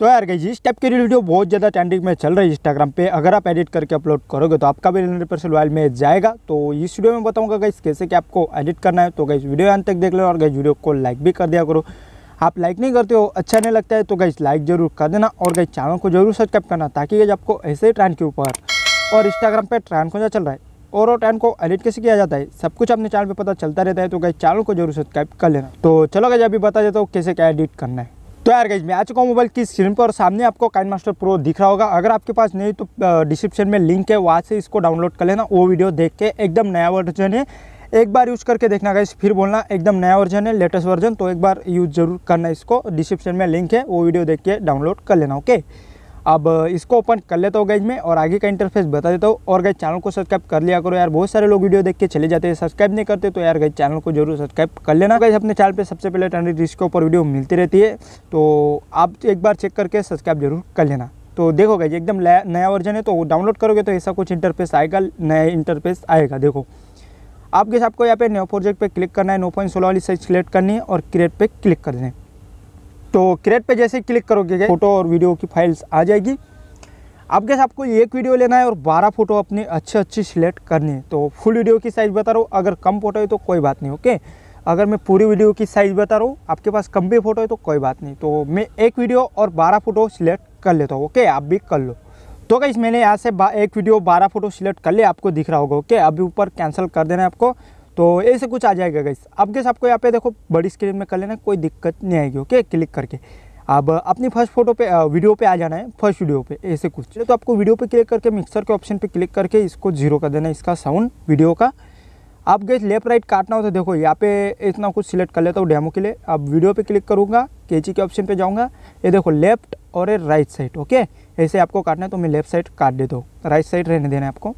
तो यार गई इस टाइप की वीडियो बहुत ज़्यादा ट्रेंडिंग में चल रही है इंस्टाग्राम पे अगर आप एडिट करके अपलोड करोगे तो आपका भी हंड्रेड परसेंट वाइल में जाएगा तो इस वीडियो में बताऊंगा गई कैसे कि आपको एडिट करना है तो गई वीडियो अंत तक देख लो और गई वीडियो को लाइक भी कर दिया करो आप लाइक नहीं करते हो अच्छा नहीं लगता है तो गई लाइक जरूर कर देना और गई चैनल को जरूर सब्सक्राइब करना ताकि गई आपको ऐसे ही ट्रेंड के ऊपर और इंस्टाग्राम पर ट्रेंड कौन चल रहा है और वो ट्रेंड को एडिट कैसे किया जाता है सब कुछ अपने चैनल पर पता चलता रहता है तो गई चैनल को जरूर सब्सक्राइब कर लेना तो चलो गई अभी बता देता हूँ कैसे क्या एडिट करना है तो यार गाइज मैं आ चुका हूँ मोबाइल की स्क्रीन पर और सामने आपको काइन मास्टर प्रो दिख रहा होगा अगर आपके पास नहीं तो डिस्क्रिप्शन में लिंक है वहाँ से इसको डाउनलोड कर लेना वो वीडियो देख के एकदम नया वर्जन है एक बार यूज़ करके देखना गाइज फिर बोलना एकदम नया वर्जन है लेटेस्ट वर्जन तो एक बार यूज़ जरूर करना इसको डिस्क्रिप्शन में लिंक है वो वीडियो देख के डाउनलोड कर लेना ओके अब इसको ओपन कर लेता हूँ गैज में और आगे का इंटरफेस बता देता हूँ और गैज चैनल को सब्सक्राइब कर लिया करो यार बहुत सारे लोग वीडियो देख के चले जाते हैं सब्सक्राइब नहीं करते तो यार गैज चैनल को जरूर सब्सक्राइब कर लेना गैज अपने चैनल पर सबसे पहले टंडी रिस्क के ऊपर वीडियो मिलती रहती है तो आप एक बार चेक करके सब्सक्राइब जरूर कर लेना तो देखो गैज एकदम नया वर्जन है तो डाउनलोड करोगे तो ऐसा कुछ इंटरफेस आएगा नया इंटरफेस आएगा देखो आप गैस आपको यहाँ पे नया प्रोजेक्ट पे क्लिक करना है नो पॉइंट सोलह वाली साइज सिलेक्ट करनी है और क्रिएट पे क्लिक कर देना है तो क्रेट पे जैसे क्लिक करोगे फ़ोटो और वीडियो की फाइल्स आ जाएगी आपके साथ आपको एक वीडियो लेना है और 12 फ़ोटो अपने अच्छे अच्छे सिलेक्ट करनी है तो फुल वीडियो की साइज़ बता रहा हूँ अगर कम फ़ोटो है तो कोई बात नहीं ओके अगर मैं पूरी वीडियो की साइज़ बता रहा हूँ आपके पास कम भी फ़ोटो है तो कोई बात नहीं तो मैं एक वीडियो और बारह फ़ोटो सिलेक्ट कर लेता हूँ ओके आप भी कर लो तो कहीं मैंने यहाँ से एक वीडियो बारह फोटो सिलेक्ट कर लिया आपको दिख रहा होगा ओके अभी ऊपर कैंसिल कर देना है आपको तो ऐसे कुछ आ जाएगा गैस अब गैस आपको यहाँ पे देखो बड़ी स्क्रीन में कर लेना कोई दिक्कत नहीं आएगी ओके क्लिक करके अब अपनी फर्स्ट फोटो पे वीडियो पे आ जाना है फर्स्ट वीडियो पे ऐसे कुछ तो आपको वीडियो पे क्लिक करके मिक्सर के ऑप्शन पे क्लिक करके इसको जीरो कर देना इसका साउंड वीडियो का आप गैस लेफ्ट राइट काटना हो तो देखो यहाँ पे इतना कुछ सिलेक्ट कर लेता हूँ डेमो के लिए अब वीडियो पर क्लिक करूँगा कैची के ऑप्शन पर जाऊँगा ये देखो लेफ्ट और राइट साइड ओके ऐसे आपको काटना है तो मैं लेफ्ट साइड काट देता हूँ राइट साइड रहने देना है आपको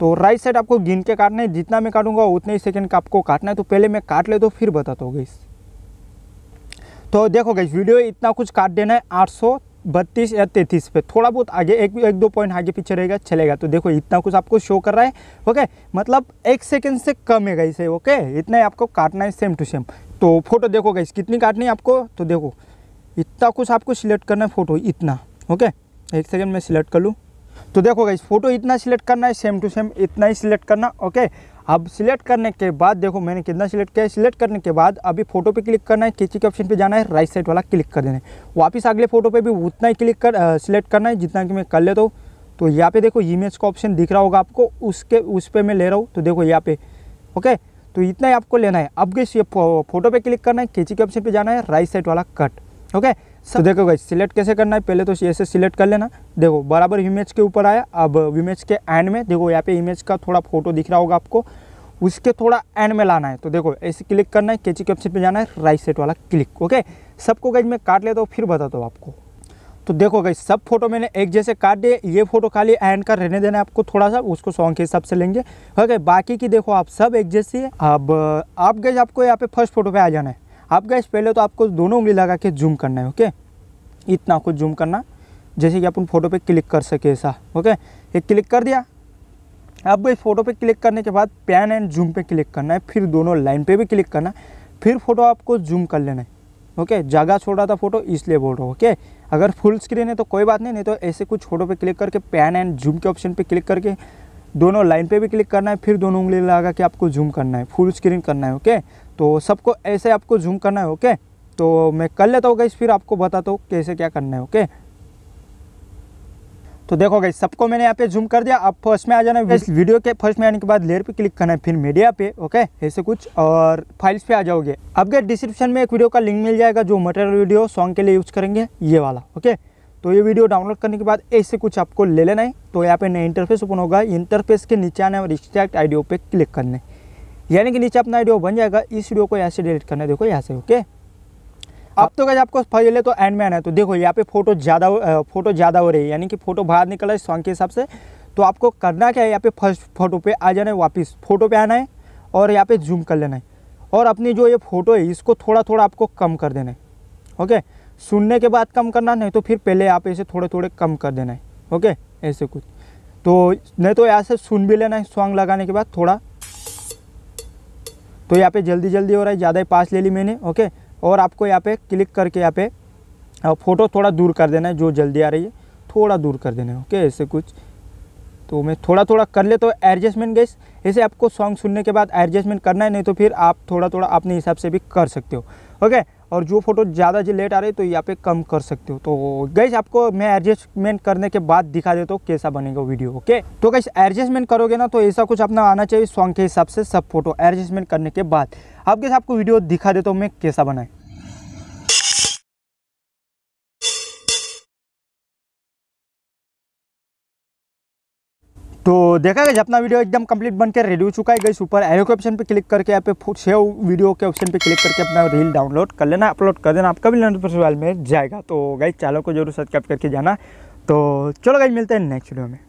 तो राइट साइड आपको गिन के काटना है जितना मैं काटूंगा उतने ही सेकेंड का आपको काटना है तो पहले मैं काट ले तो फिर बताता हूँ गई तो देखो गई वीडियो इतना कुछ काट देना है आठ सौ बत्तीस या तैंतीस पे थोड़ा बहुत आगे एक एक दो पॉइंट आगे पीछे रहेगा चलेगा तो देखो इतना कुछ आपको शो कर रहा है ओके मतलब एक सेकंड से कम है गई से ओके इतना ही आपको काटना है सेम टू सेम तो फोटो देखो गई कितनी काटनी है आपको तो देखो इतना कुछ आपको सिलेक्ट करना है फ़ोटो इतना ओके एक सेकेंड में सिलेक्ट कर लूँ तो देखो गाइज फोटो इतना सिलेक्ट करना है सेम टू सेम इतना ही सिलेक्ट करना ओके अब सिलेक्ट करने के बाद देखो मैंने कितना सिलेक्ट किया है सिलेक्ट करने के बाद अभी फोटो पे क्लिक करना है किसी के ऑप्शन पे जाना है राइट साइड वाला क्लिक कर देना है वापस अगले फोटो पे भी उतना ही क्लिक कर सिलेक्ट करना है जितना कि मैं कर लेता हूँ तो यहाँ पे देखो इमेज का ऑप्शन दिख रहा होगा आपको उसके उस पर मैं ले रहा हूँ तो देखो यहाँ पे ओके तो इतना ही आपको लेना है अब गई फोटो पर क्लिक करना है किसी के ऑप्शन पर जाना है राइट साइड वाला कट ओके तो देखो गई सिलेक्ट कैसे करना है पहले तो ऐसे सिलेक्ट कर लेना देखो बराबर इमेज के ऊपर आया अब इमेज के एंड में देखो यहाँ पे इमेज का थोड़ा फोटो दिख रहा होगा आपको उसके थोड़ा एंड में लाना है तो देखो ऐसे क्लिक करना है कैची कैप्शन पे जाना है राइट सेट वाला क्लिक ओके सबको गई मैं काट लेता हूँ फिर बताता हूँ आपको तो देखो गई सब फोटो मैंने एक जैसे काट दिए ये फोटो खाली एंड का रहने देना है आपको थोड़ा सा उसको सॉन्ग के हिसाब से लेंगे ओके बाकी की देखो आप सब एक जैसी है अब आप गई आपको यहाँ पे फर्स्ट फोटो पे आ जाना है आप गैस पहले तो आपको दोनों उंगली लगा के जूम करना है ओके इतना आपको जूम करना जैसे कि अपन फोटो पे क्लिक कर सके ऐसा ओके ये क्लिक कर दिया अब इस फोटो पे क्लिक करने के बाद पैन एंड जूम पे क्लिक करना है फिर दोनों लाइन पे भी क्लिक करना है फिर फोटो आपको जूम कर लेना है ओके जगह रहा था फोटो इसलिए बोल रहा हूँ ओके अगर फुल स्क्रीन है तो कोई बात नहीं नहीं तो ऐसे कुछ फोटो पर क्लिक करके पैन एंड जूम के ऑप्शन पर क्लिक करके दोनों लाइन पे भी क्लिक करना है फिर दोनों उंगली लगा के आपको जूम करना है फुल स्क्रीन करना है ओके तो सबको ऐसे आपको जूम करना है ओके तो मैं कर लेता हूँ गई फिर आपको बताता हूँ कैसे क्या करना है ओके तो देखो गई सबको मैंने यहाँ पे जूम कर दिया आप फर्स्ट में आ जाना है वीडियो के फर्स्ट में आने के बाद लेयर पे क्लिक करना है फिर मीडिया पे ओके ऐसे कुछ और फाइल्स पे आ जाओगे अब गए डिस्क्रिप्शन में एक वीडियो का लिंक मिल जाएगा जो मटेरियल वीडियो सॉन्ग के लिए यूज करेंगे ये वाला ओके तो ये वीडियो डाउनलोड करने के बाद ऐसे कुछ आपको ले लेना है तो यहाँ पे नया इंटरफेस ओपन होगा इंटरफेस के नीचे आना है और रिस्ट्रैक्ट आइडियो पे क्लिक करना है यानी कि नीचे अपना वीडियो बन जाएगा इस वीडियो को यहाँ से डिलीट करना देखो यहाँ से ओके अब तो क्या आपको पहले तो एंड में आना है तो देखो यहाँ पे फोटो ज़्यादा फोटो ज़्यादा हो रही है यानी कि फोटो बाहर निकला है सॉन्ग के हिसाब से तो आपको करना क्या है यहाँ पे फर्स्ट फोटो पे आ जाना है वापस फोटो पे आना है और यहाँ पे जूम कर लेना है और अपनी जो ये फ़ोटो है इसको थोड़ा थोड़ा आपको कम कर देना है ओके सुनने के बाद कम करना नहीं तो फिर पहले आप इसे थोड़े थोड़े कम कर देना है ओके ऐसे कुछ तो नहीं तो यहाँ से सुन भी लेना है सॉन्ग लगाने के बाद थोड़ा तो यहाँ पे जल्दी जल्दी हो रहा है ज़्यादा ही पास ले ली मैंने ओके और आपको यहाँ पे क्लिक करके यहाँ पे फ़ोटो थोड़ा दूर कर देना है जो जल्दी आ रही है थोड़ा दूर कर देना है ओके ऐसे कुछ तो मैं थोड़ा थोड़ा कर ले तो एडजस्टमेंट गैस ऐसे आपको सॉन्ग सुनने के बाद एडजस्टमेंट करना है नहीं तो फिर आप थोड़ा थोड़ा अपने हिसाब से भी कर सकते हो ओके और जो फोटो ज़्यादा जी लेट आ रही है तो यहाँ पे कम कर सकते हो तो गैस आपको मैं एडजस्टमेंट करने के बाद दिखा देता हूँ कैसा बनेगा वीडियो ओके तो गैस एडजस्टमेंट करोगे ना तो ऐसा कुछ अपना आना चाहिए सॉन्ग के हिसाब से सब फोटो एडजस्टमेंट करने के बाद अब गैस आपको वीडियो दिखा देता हूँ मैं कैसा बनाए तो देखा गया अपना वीडियो एकदम कंप्लीट बनकर रेडी हो चुका है गई ऊपर एरो के ऑप्शन पे क्लिक करके यहाँ पे सेव वीडियो के ऑप्शन पे क्लिक करके अपना रील डाउनलोड कर लेना अपलोड कर देना आपका भी नोटिफिकेशन में जाएगा तो गाइज चैनल को जरूर सब्सक्राइब करके जाना तो चलो गई मिलते हैं नेक्स्ट वीडियो में